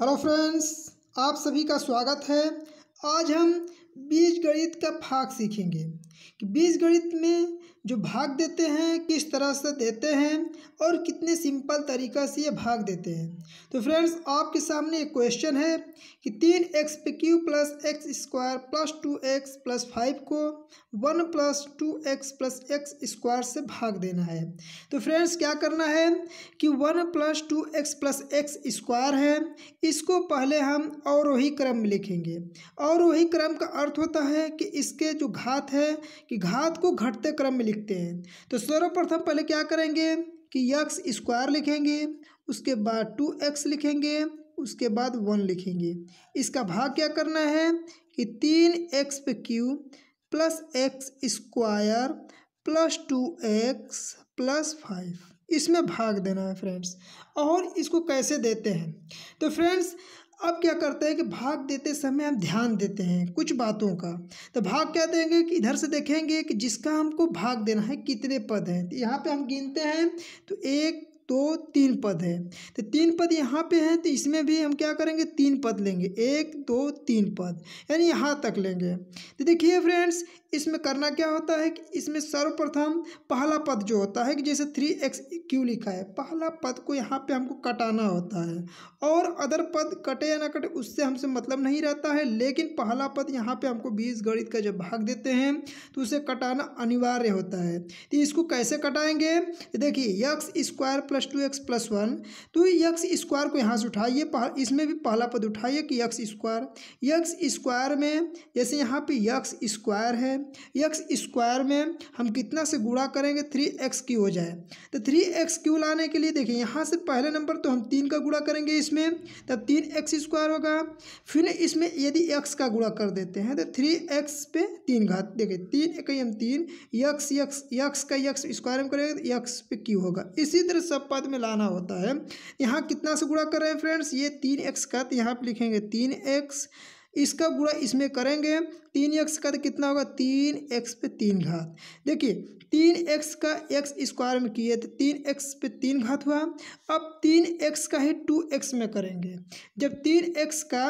hello friends आप सभी का स्वागत है आज हम बीज गणित का फाग सीखेंगे कि बीजगणित में जो भाग देते हैं किस तरह से देते हैं और कितने सिंपल तरीका से ये भाग देते हैं तो फ्रेंड्स आपके सामने एक क्वेश्चन है कि तीन एक्स पे cube plus x square plus two x plus five को one plus two x plus x square से भाग देना है तो फ्रेंड्स क्या करना है कि one plus two x plus x square है इसको पहले हम अवरोही क्रम में लिखेंगे अवरोही क्रम का अर्थ होता है कि इसके जो घात है कि घात को घटते क्रम में लिखते हैं तो सर्वप्रथम पहले क्या करेंगे कि यक्स स्क्वायर लिखेंगे उसके बाद टू एक्स लिखेंगे उसके बाद वन लिखेंगे इसका भाग क्या करना है कि तीन एक्स पे cube plus x square plus two x plus five इसमें भाग देना है फ्रेंड्स और इसको कैसे देते हैं तो फ्रेंड्स अब क्या करते हैं कि भाग देते समय हम ध्यान देते हैं कुछ बातों का तो भाग क्या देंगे कि इधर से देखेंगे कि जिसका हमको भाग देना है कितने पद हैं तो यहाँ पे हम गिनते हैं तो एक तो तीन पद है तो तीन पद यहाँ पे हैं तो इसमें भी हम क्या करेंगे तीन पद लेंगे एक दो तीन पद यानी यहाँ तक लेंगे तो देखिए फ्रेंड्स इसमें करना क्या होता है कि इसमें सर्वप्रथम पहला पद जो होता है कि जैसे थ्री एक्स क्यू लिखा है पहला पद को यहाँ पे हमको कटाना होता है और अदर पद कटे या ना कटे उससे हमसे मतलब नहीं रहता है लेकिन पहला पद यहाँ पे हमको बीस गणित का जब भाग देते हैं तो उसे कटाना अनिवार्य होता है तो इसको कैसे कटाएंगे देखिए x square plus plus two x plus one तो यक्स स्क्वायर को यहाँ से उठाइए इसमें भी पहला पद उठाइए कि यक्स स्क्वायर यक्स स्क्वायर में जैसे यहाँ पे यक्स स्क्वायर है यक्स स्क्वायर में हम कितना से गुणा करेंगे थ्री एक्स क्यू हो जाए तो थ्री एक्स क्यू लाने के लिए देखिए यहाँ से पहले नंबर तो हम तीन का गुणा करेंगे इसमें तब तो तीन एक्स स्क्वायर होगा फिर इसमें यदि एक्स का गुणा कर देते हैं तो थ्री एक्स पे तीन घात देखिए तीन एक हम तीन यक्स यक्स यक्स का यक्स स्क्वायर में करेंगे तो यक्स पे क्यू होगा इसी तरह सब पद में लाना होता है यहाँ कितना से गुणा कर रहे हैं फ्रेंड्स ये तीन एक्स का तो यहाँ पर लिखेंगे तीन एक्स इसका गुणा इसमें करेंगे तीन एक्स का तो कितना होगा तीन एक्स पे तीन घात देखिए तीन एक्स का एक्स स्क्वायर में किए तो तीन एक्स पे तीन घात हुआ अब तीन एक्स का ही टू एक्स में करेंगे जब तीन एक्स का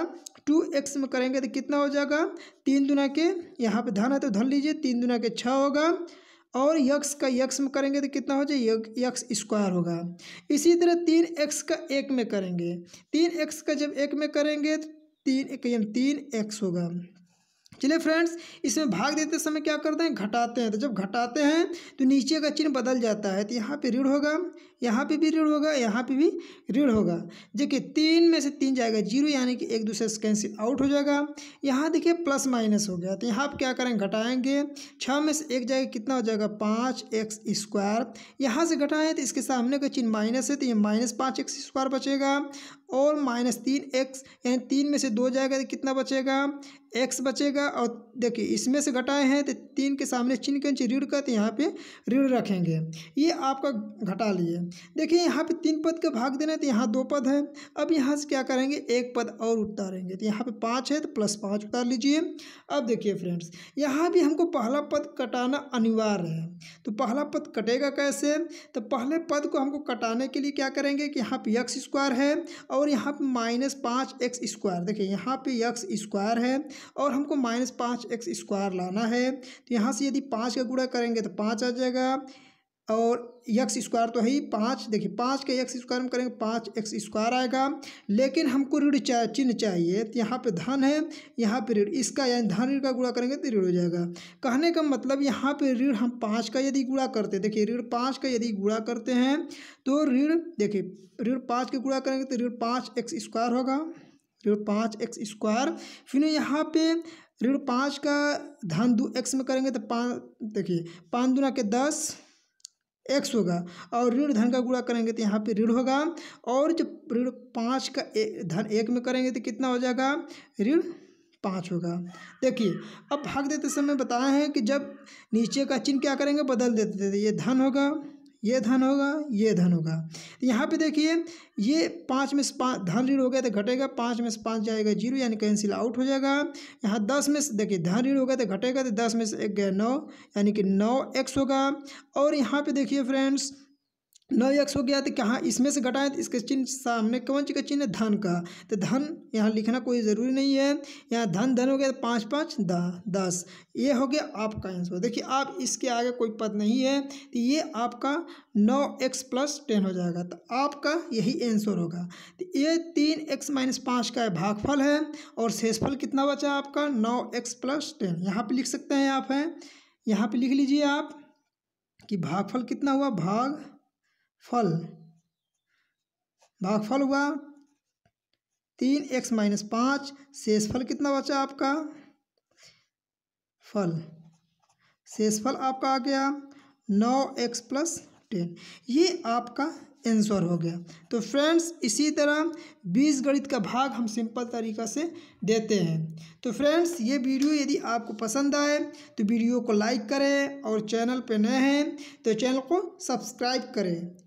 टू एक्स में करेंगे तो कितना हो जाएगा तीन दुना के यहाँ पे धन है तो धन लीजिए तीन दुना के छः होगा और यक्स का यक्स में करेंगे तो कितना हो जाए यक्स स्क्वायर होगा इसी तरह तीन एक्स का एक में करेंगे तीन एक्स का जब एक में करेंगे तो तीन एक तीन एक्स होगा चलिए फ्रेंड्स इसमें भाग देते समय क्या करते हैं घटाते हैं तो जब घटाते हैं तो नीचे का चिन्ह बदल जाता है तो यहाँ पे ऋण होगा यहाँ पे भी ऋण होगा यहाँ पे भी ऋण होगा देखिए तीन में से तीन जाएगा जीरो यानी कि एक दूसरे से कैंसिल आउट हो जाएगा यहाँ देखिए प्लस माइनस हो गया तो यहाँ पर क्या करें घटाएँगे छः में से एक जाएगा कितना हो जाएगा पाँच एक्स स्क्वायर यहाँ से घटाएँ तो इसके सामने का चिन्ह माइनस है तो ये माइनस पाँच एक्स स्क्वायर बचेगा और माइनस तीन एक्स यानी तीन में से दो जाएगा तो कितना बचेगा एक्स बचेगा और देखिए इसमें से घटाए हैं तो तीन के सामने चिन्ह के ऋण का तो यहाँ पे ऋण रखेंगे ये आपका घटा लिए देखिए यहाँ पे तीन पद का भाग देना है तो यहाँ दो पद है अब यहाँ से क्या करेंगे एक पद और उतारेंगे तो यहाँ पे पाँच है तो प्लस पाँच उतार लीजिए अब देखिए फ्रेंड्स यहाँ भी हमको पहला पद कटाना अनिवार्य है तो पहला पद कटेगा कैसे तो पहले पद को हमको कटाने के लिए क्या करेंगे कि यहाँ पे यक्स स्क्वायर है और और यहाँ पे माइनस पाँच एक्स स्क्वायर देखिए यहाँ पे एक्स स्क्वायर है और हमको माइनस पाँच एक्स स्क्वायर लाना है तो यहाँ से यदि पाँच का गुड़ा करेंगे तो पाँच आ जाएगा और यक्स स्क्वायर तो है ही पाँच देखिए पाँच के यक्स स्क्वायर हम करेंगे पाँच एक्स स्क्वायर आएगा लेकिन हमको ऋण चाह चिन्ह चाहिए तो यहाँ पे धन है यहाँ पे ऋण इसका यानी धन ऋण का गुणा करेंगे तो ऋण हो जाएगा कहने का मतलब यहाँ पे ऋण हम पाँच का यदि गुणा करते हैं देखिए ऋण पाँच का यदि गुणा करते हैं तो ऋण देखिए ऋण पाँच का गुणा करेंगे तो ऋण पाँच एक्स स्क्वायर होगा ऋण पाँच एक्स स्क्वायर फिर यहाँ पे ऋण पाँच का धन दो एक्स में करेंगे तो पाँच देखिए पाँच दुना के दस एक्स होगा और ऋण धन का गुणा करेंगे तो यहाँ पे ऋण होगा और जब ऋण पाँच का ए, धन एक में करेंगे तो कितना हो जाएगा ऋण पाँच होगा देखिए अब भाग देते समय बताया है कि जब नीचे का चिन्ह क्या करेंगे बदल देते थे तो ये धन होगा ये धन होगा ये धन होगा तो यहाँ पे देखिए ये पाँच में से पाँच धन ऋण हो गया तो घटेगा पाँच में से पाँच जाएगा जीरो यानी कैंसिल आउट हो जाएगा यहाँ दस में से देखिए धन ऋण हो गया तो घटेगा तो दस में से एक गया नौ यानी कि नौ एक्स होगा और यहाँ पे देखिए फ्रेंड्स नौ यक्ष हो गया तो कहाँ इसमें से घटाएं तो इसके चिन्ह सामने कौन चीज़ का चिन्ह है धन का तो धन यहाँ लिखना कोई ज़रूरी नहीं है यहाँ धन धन हो गया तो पाँच पाँच दा दस ये हो गया आपका आंसर देखिए आप इसके आगे कोई पद नहीं है तो ये आपका नौ एक्स प्लस टेन हो जाएगा तो आपका यही आंसर होगा तो ये तीन एक्स माइनस पाँच का भागफल है और शेषफल कितना बचा आपका नौ एक्स प्लस टेन यहाँ पर लिख सकते हैं आप हैं यहाँ पर लिख लीजिए आप कि भागफल कितना हुआ भाग फल भागफल हुआ तीन एक्स माइनस पाँच शेषफल कितना बचा आपका फल शेषफल आपका आ गया नौ एक्स प्लस टेन ये आपका आंसर हो गया तो फ्रेंड्स इसी तरह बीज गणित का भाग हम सिंपल तरीका से देते हैं तो फ्रेंड्स ये वीडियो यदि आपको पसंद आए तो वीडियो को लाइक करें और चैनल पर नए हैं तो चैनल को सब्सक्राइब करें